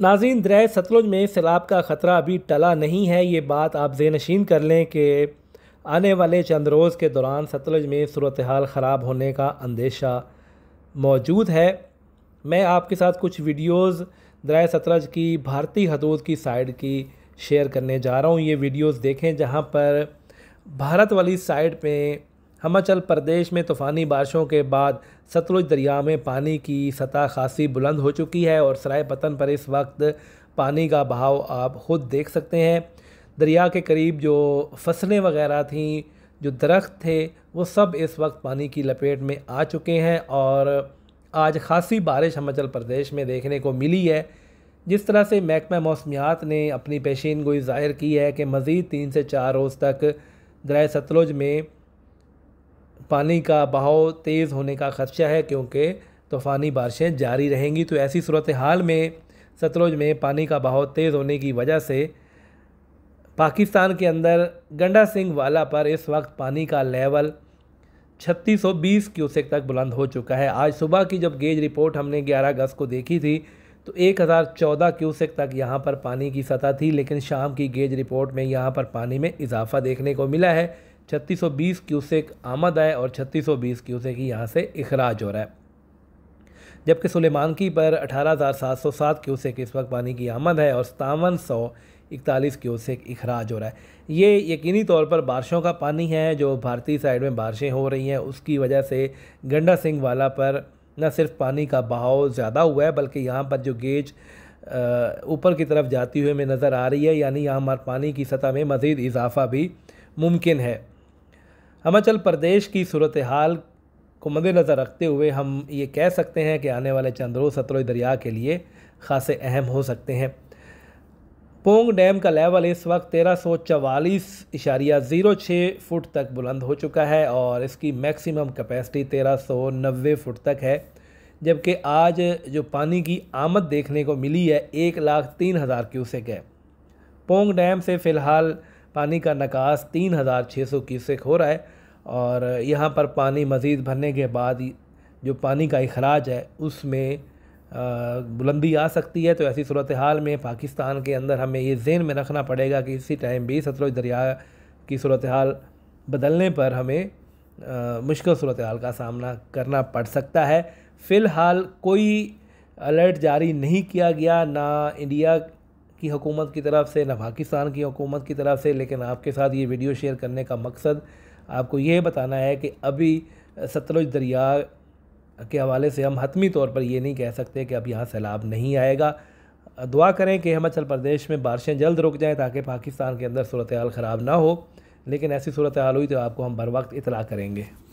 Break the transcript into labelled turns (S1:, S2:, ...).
S1: ناظرین دریا ستلج میں سیلاب کا خطرہ ابھی ٹلا نہیں ہے یہ بات آپ زیر نشین کر لیں کہ آنے والے چند روز کے دوران ستلج میں صورتحال خراب ہونے کا اندیشہ موجود ہے میں آپ کے ساتھ کچھ ویڈیوز دریا ستلج کی بھارتی حدود کی سائڈ کی شیئر کرنے جا رہا ہوں یہ ویڈیوز دیکھیں جہاں پر بھارت والی سائڈ پہ ہماچل پردیش میں طوفانی بارشوں کے بعد ستلج دریا میں پانی کی سطح خاصی بلند ہو چکی ہے اور سرائے پتن پر اس وقت پانی کا بہاؤ آپ خود دیکھ سکتے ہیں دریا کے قریب جو فصلیں وغیرہ تھیں جو درخت تھے وہ سب اس وقت پانی کی لپیٹ میں آ چکے ہیں اور آج خاصی بارش ہماچل پردیش میں دیکھنے کو ملی ہے جس طرح سے محکمہ موسمیات نے اپنی پیشین گوئی ظاہر کی ہے کہ مزید تین سے چار روز تک درائے ستلج میں پانی کا بہاؤ تیز ہونے کا خدشہ ہے کیونکہ طوفانی بارشیں جاری رہیں گی تو ایسی صورتحال میں ستلوج میں پانی کا بہاؤ تیز ہونے کی وجہ سے پاکستان کے اندر گنڈا سنگھ والا پر اس وقت پانی کا لیول چھتیس سو بیس کیوسک تک بلند ہو چکا ہے آج صبح کی جب گیج رپورٹ ہم نے گیارہ اگست کو دیکھی تھی تو ایک ہزار چودہ کیوسیک تک یہاں پر پانی کی سطح تھی لیکن شام کی گیج رپورٹ میں یہاں پر پانی میں اضافہ دیکھنے کو ملا ہے چھتیس سو بیس کیوسیک آمد ہے اور چھتیس سو بیس کیوسیک یہاں سے اخراج ہو رہا ہے جبکہ سلیمان سلیمانکی پر اٹھارہ ہزار سات سو سات کیوسیک اس وقت پانی کی آمد ہے اور ستاون سو اکتالیس کیوسیک اخراج ہو رہا ہے یہ یقینی طور پر بارشوں کا پانی ہے جو بھارتی سائیڈ میں بارشیں ہو رہی ہیں اس کی وجہ سے گنڈا سنگھ والا پر نہ صرف پانی کا بہاؤ زیادہ ہوا ہے بلکہ یہاں پر جو گیج اوپر کی طرف جاتی ہوئے میں نظر آ رہی ہے یعنی یہاں ہمارے پانی کی سطح میں مزید اضافہ بھی ممکن ہے ہماچل پردیش کی صورتحال کو مد نظر رکھتے ہوئے ہم یہ کہہ سکتے ہیں کہ آنے والے چندرو ستروں دریا کے لیے خاصے اہم ہو سکتے ہیں پونگ ڈیم کا لیول اس وقت تیرہ سو چوالیس اشاریہ زیرو چھ فٹ تک بلند ہو چکا ہے اور اس کی میکسیمم کیپیسٹی تیرہ سو نوے فٹ تک ہے جبکہ آج جو پانی کی آمد دیکھنے کو ملی ہے ایک لاکھ تین ہزار کیوسک ہے پونگ ڈیم سے فی الحال پانی کا نکاس تین ہزار چھ سو کیوسک ہو رہا ہے اور یہاں پر پانی مزید بھرنے کے بعد جو پانی کا اخراج ہے اس میں بلندی آ سکتی ہے تو ایسی صورتحال میں پاکستان کے اندر ہمیں یہ ذہن میں رکھنا پڑے گا کہ اسی ٹائم بھی سطر دریا کی صورتحال بدلنے پر ہمیں مشکل صورتحال کا سامنا کرنا پڑ سکتا ہے فی الحال کوئی الرٹ جاری نہیں کیا گیا نہ انڈیا کی حکومت کی طرف سے نہ پاکستان کی حکومت کی طرف سے لیکن آپ کے ساتھ یہ ویڈیو شیئر کرنے کا مقصد آپ کو یہ بتانا ہے کہ ابھی ستلج دریا کے حوالے سے ہم حتمی طور پر یہ نہیں کہہ سکتے کہ اب یہاں سیلاب نہیں آئے گا دعا کریں کہ ہماچل پردیش میں بارشیں جلد رک جائیں تاکہ پاکستان کے اندر صورتحال خراب نہ ہو لیکن ایسی صورتحال ہوئی تو آپ کو ہم بر وقت اطلاع کریں گے